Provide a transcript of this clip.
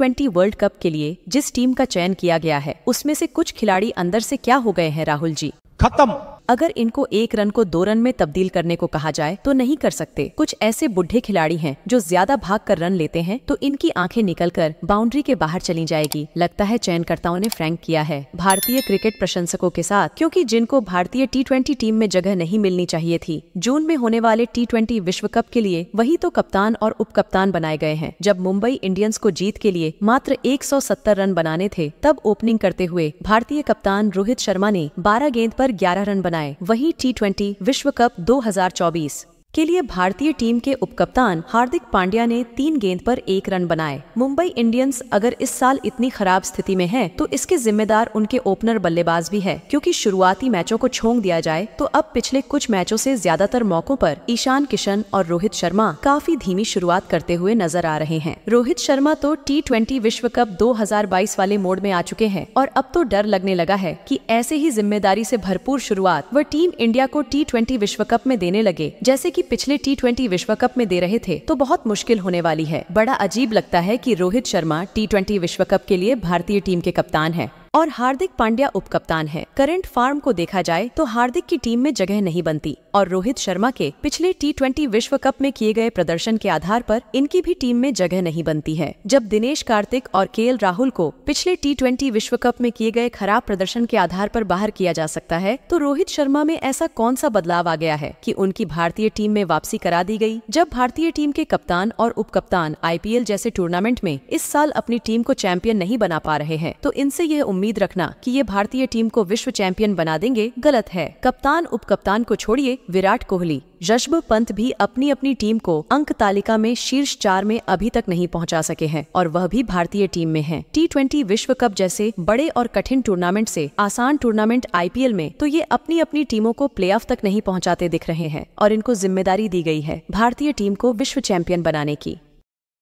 T world cup के लिए जिस टीम का चयन किया गया है उसमें से कुछ खिलाड़ी अंदर से क्या हो गए हैं राहुल जी खत्म अगर इनको एक रन को दो रन में तब्दील करने को कहा जाए तो नहीं कर सकते कुछ ऐसे बुढ़े खिलाड़ी हैं जो ज्यादा भाग कर रन लेते हैं तो इनकी आंखें निकल कर बाउंड्री के बाहर चली जाएगी लगता है चयनकर्ताओं ने फ्रैंक किया है भारतीय क्रिकेट प्रशंसकों के साथ क्योंकि जिनको भारतीय टी टीम में जगह नहीं मिलनी चाहिए थी जून में होने वाले टी विश्व कप के लिए वही तो कप्तान और उप कप्तान बनाए गए हैं जब मुंबई इंडियंस को जीत के लिए मात्र एक रन बनाने थे तब ओपनिंग करते हुए भारतीय कप्तान रोहित शर्मा ने बारह गेंद आरोप ग्यारह रन बनाए बनाए वहीं टी विश्व कप 2024 के लिए भारतीय टीम के उपकप्तान हार्दिक पांड्या ने तीन गेंद पर एक रन बनाए मुंबई इंडियंस अगर इस साल इतनी खराब स्थिति में है तो इसके जिम्मेदार उनके ओपनर बल्लेबाज भी है क्योंकि शुरुआती मैचों को छोंग दिया जाए तो अब पिछले कुछ मैचों से ज्यादातर मौकों पर ईशान किशन और रोहित शर्मा काफी धीमी शुरुआत करते हुए नजर आ रहे हैं रोहित शर्मा तो टी विश्व कप दो वाले मोड में आ चुके हैं और अब तो डर लगने लगा है की ऐसे ही जिम्मेदारी ऐसी भरपूर शुरुआत वह टीम इंडिया को टी विश्व कप में देने लगे जैसे की कि पिछले टी ट्वेंटी विश्व कप में दे रहे थे तो बहुत मुश्किल होने वाली है बड़ा अजीब लगता है की रोहित शर्मा टी ट्वेंटी विश्व कप के लिए भारतीय टीम के कप्तान है और हार्दिक पांड्या उपकप्तान है करंट फार्म को देखा जाए तो हार्दिक की टीम में जगह नहीं बनती और रोहित शर्मा के पिछले टी विश्व कप में किए गए प्रदर्शन के आधार पर इनकी भी टीम में जगह नहीं बनती है जब दिनेश कार्तिक और के राहुल को पिछले टी विश्व कप में किए गए खराब प्रदर्शन के आधार पर बाहर किया जा सकता है तो रोहित शर्मा में ऐसा कौन सा बदलाव आ गया है कि उनकी भारतीय टीम में वापसी करा दी गई जब भारतीय टीम के कप्तान और उपकप्तान आईपीएल जैसे टूर्नामेंट में इस साल अपनी टीम को चैंपियन नहीं बना पा रहे हैं तो इनसे यह उम्मीद उम्मीद रखना कि ये भारतीय टीम को विश्व चैंपियन बना देंगे गलत है कप्तान उप कप्तान को छोड़िए विराट कोहली यशभ पंत भी अपनी अपनी टीम को अंक तालिका में शीर्ष चार में अभी तक नहीं पहुंचा सके हैं और वह भी भारतीय टीम में हैं। टी ट्वेंटी विश्व कप जैसे बड़े और कठिन टूर्नामेंट से आसान टूर्नामेंट आईपीएल में तो ये अपनी अपनी टीमों को प्ले तक नहीं पहुँचाते दिख रहे हैं और इनको जिम्मेदारी दी गयी है भारतीय टीम को विश्व चैंपियन बनाने की